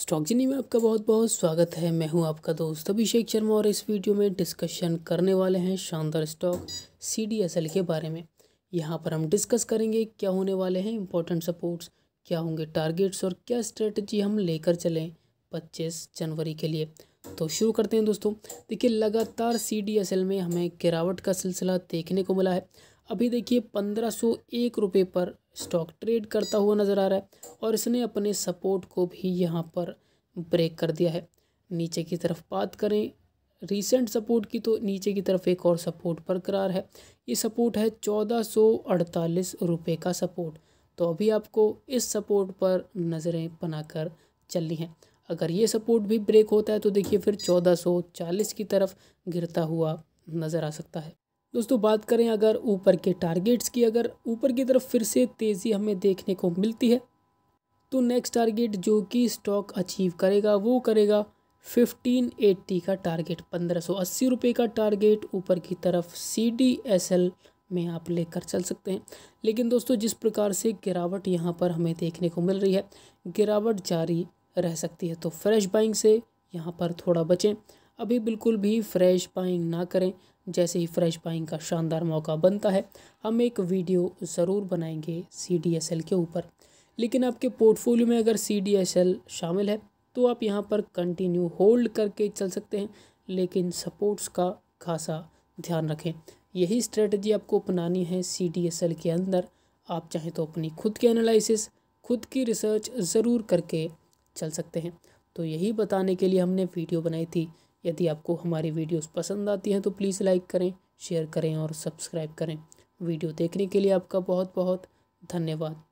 stock जिनी में आपका बहुत बहुत स्वागत है मैं हूं आपका दोस्त अभिषेक शर्मा और इस वीडियो में डिस्कशन करने वाले हैं शानदार स्टॉक सी के बारे में यहां पर हम डिस्कस करेंगे क्या होने वाले हैं इंपॉर्टेंट सपोर्ट्स क्या होंगे टारगेट्स और क्या स्ट्रेटजी हम लेकर चलें पच्चीस जनवरी के लिए तो शुरू करते हैं दोस्तों देखिए लगातार सी में हमें गिरावट का सिलसिला देखने को मिला है अभी देखिए पंद्रह सौ एक रुपये पर स्टॉक ट्रेड करता हुआ नज़र आ रहा है और इसने अपने सपोर्ट को भी यहाँ पर ब्रेक कर दिया है नीचे की तरफ बात करें रीसेंट सपोर्ट की तो नीचे की तरफ एक और सपोर्ट बरकरार है ये सपोर्ट है चौदह सौ अड़तालीस रुपये का सपोर्ट तो अभी आपको इस सपोर्ट पर नज़रें बनाकर चलनी हैं अगर ये सपोर्ट भी ब्रेक होता है तो देखिए फिर 1440 की तरफ गिरता हुआ नज़र आ सकता है दोस्तों बात करें अगर ऊपर के टारगेट्स की अगर ऊपर की तरफ फिर से तेज़ी हमें देखने को मिलती है तो नेक्स्ट टारगेट जो कि स्टॉक अचीव करेगा वो करेगा फिफ्टीन एट्टी का टारगेट पंद्रह सौ अस्सी रुपये का टारगेट ऊपर की तरफ सी डी एस एल में आप लेकर चल सकते हैं लेकिन दोस्तों जिस प्रकार से गिरावट यहाँ पर हमें देखने को मिल रही है गिरावट जारी रह सकती है तो फ्रेश बाइंग से यहाँ पर थोड़ा बचें अभी बिल्कुल भी फ्रेश पाइंग ना करें जैसे ही फ्रेश पाइंग का शानदार मौका बनता है हम एक वीडियो ज़रूर बनाएंगे सी के ऊपर लेकिन आपके पोर्टफोलियो में अगर सी शामिल है तो आप यहाँ पर कंटिन्यू होल्ड करके चल सकते हैं लेकिन सपोर्ट्स का खासा ध्यान रखें यही स्ट्रेटजी आपको अपनानी है सी के अंदर आप चाहें तो अपनी खुद की एनालिसिस खुद की रिसर्च ज़रूर करके चल सकते हैं तो यही बताने के लिए हमने वीडियो बनाई थी यदि आपको हमारी वीडियोस पसंद आती हैं तो प्लीज़ लाइक करें शेयर करें और सब्सक्राइब करें वीडियो देखने के लिए आपका बहुत बहुत धन्यवाद